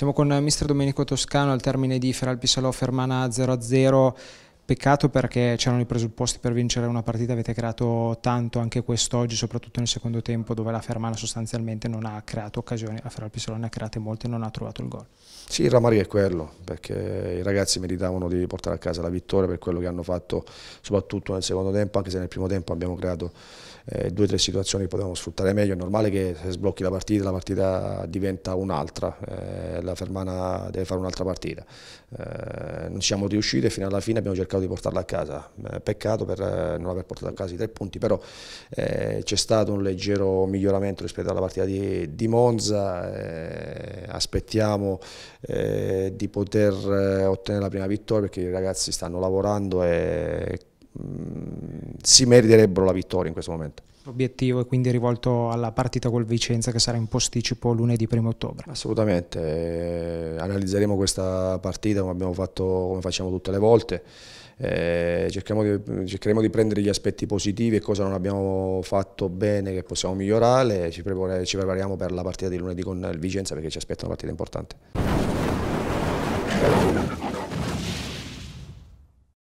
Siamo con Mister Domenico Toscano al termine di Feralpisalò Fermana 0 0. Peccato perché c'erano i presupposti per vincere una partita, avete creato tanto anche quest'oggi, soprattutto nel secondo tempo dove la Fermana sostanzialmente non ha creato occasioni, la Ferral Pistola ne ha create molte e non ha trovato il gol. Sì, il rammarico è quello, perché i ragazzi meritavano di portare a casa la vittoria per quello che hanno fatto, soprattutto nel secondo tempo, anche se nel primo tempo abbiamo creato eh, due o tre situazioni che potevamo sfruttare meglio. È normale che se sblocchi la partita, la partita diventa un'altra, eh, la Fermana deve fare un'altra partita. Eh, non siamo riusciti fino alla fine abbiamo cercato di portarla a casa. Eh, peccato per eh, non aver portato a casa i tre punti, però eh, c'è stato un leggero miglioramento rispetto alla partita di, di Monza. Eh, aspettiamo eh, di poter eh, ottenere la prima vittoria perché i ragazzi stanno lavorando e mh, mm, si meriterebbero la vittoria in questo momento. L'obiettivo è quindi rivolto alla partita col Vicenza che sarà in posticipo lunedì 1 ottobre. Assolutamente, analizzeremo questa partita come, abbiamo fatto, come facciamo tutte le volte eh, di, cercheremo di prendere gli aspetti positivi e cosa non abbiamo fatto bene che possiamo migliorare, ci, prepare, ci prepariamo per la partita di lunedì con il Vicenza perché ci aspetta una partita importante.